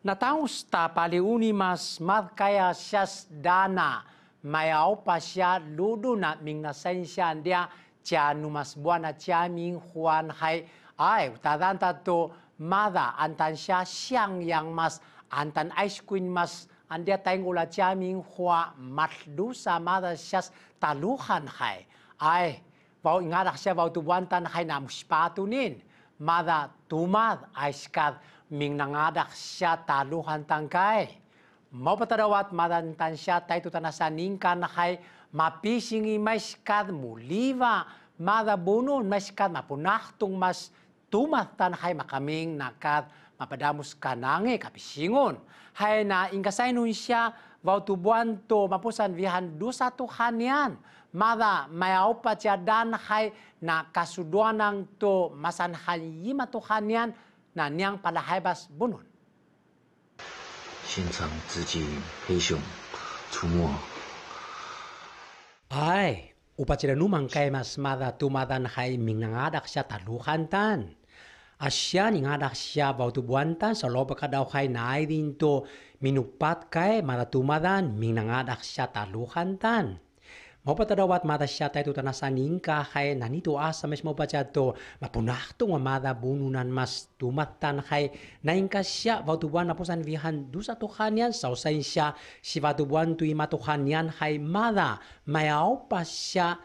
Natausta paliuni mas markaya syas dana mayau pasya ludu na ming nasensya dia cha numas buana cha ming huan hai ay tadanta to mada antan siya siyang yang mas antan ice queen mas andia tayong ula cha ming hua matlu sa mada syas taluhan hai ay Bau ingarak siya bau tubuan tan hai namuspatunin mada tumad aiskad ming nangadak siya taluhan tangkay. Maupatanawat madantan siya tayo tutanasan ningkan na kay mapising imaiskat muliva mada bunon maiskat mapunahtong mas tumad tan kay makaming nakat mapadamus kanange kapisingon. Hay na ingkasay nun siya Waktu tu buan tu ma pu san vi han du sa tu mada maya upa dan hai na kasuduanang tu masan han yima tu han yan na niang pada hai bas bunun 现场只见黑熊出没。Ai, upacara numang kay mas mada tumadan hay adak siya taluhan tan. Asya ninga ngada Asya bautu buanta solo baka dau hai nai dinto minupat kai maratumadan minangada Asya taluhan tan. Mau pata dawat mata syata itu tanah saningka hai nani tu asa mes mau baca ma punah tu ngamada bununan mas tumatan hai naingka sya watu buan napusan vihan dusa tuhanian sausain sya si watu buan tu ima tuhanian hai mada mayau pasya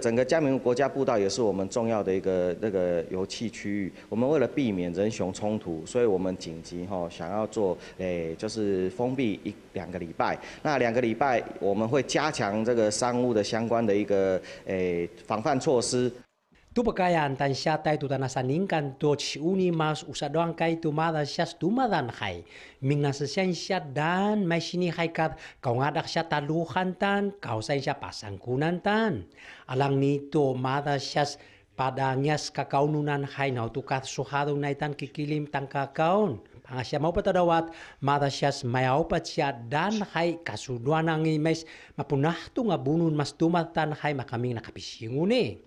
整个加冕国家步道也是我们重要的一个那个油气区域。我们为了避免人熊冲突，所以我们紧急哈想要做诶就是封闭一两个礼拜。那两个礼拜我们会加强这个商务的相关的一个诶防范措施。Tu pakaian tan tai tu tanah saningkan tu uni mas doang kai tu madan sya tu madan hai. nasa sya dan mai sini hai kat kau ngadak sya taluhan tan kau sya pasang kunan tan. Alang ni tu madan sias padangyas kakaununan hai nau tu kat suhadu nai tan kikilim tan kaun, Pangasya mau patadawat mata sias mayau pat siya dan hai kasuduan ang imes punah tu nga bunun mas tumatan hai makaming nakapisinguni.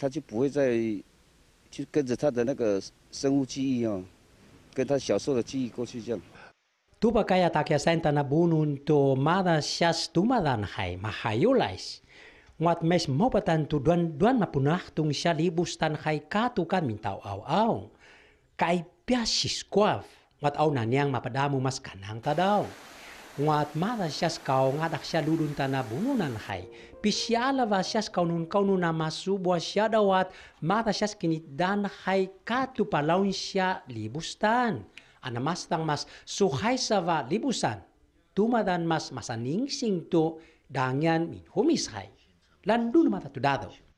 他就不会再去跟着他的那个生物记忆哦，跟他小时候的记忆过去这样。Tupa kaya takia senta na bunun to sias tumadan hai Ngat mes mopatan tu duan duan tung libus tan hai katu ka mintau aw aw. piasis kuaf. Ngat aw nanyang mapadamu mas kanang tadaw ngoat mada sias kau ngadak sia dudun tanah bungunan hai. Pisiala va sias kau nun kau nun namasu bua sia dawat mata sias kini dan hai katu palaun sia libustan. Ana mas tang mas suhai sava libusan. Tuma dan mas masa ningsing tu dangyan min humis hai. Landun mata tu dado.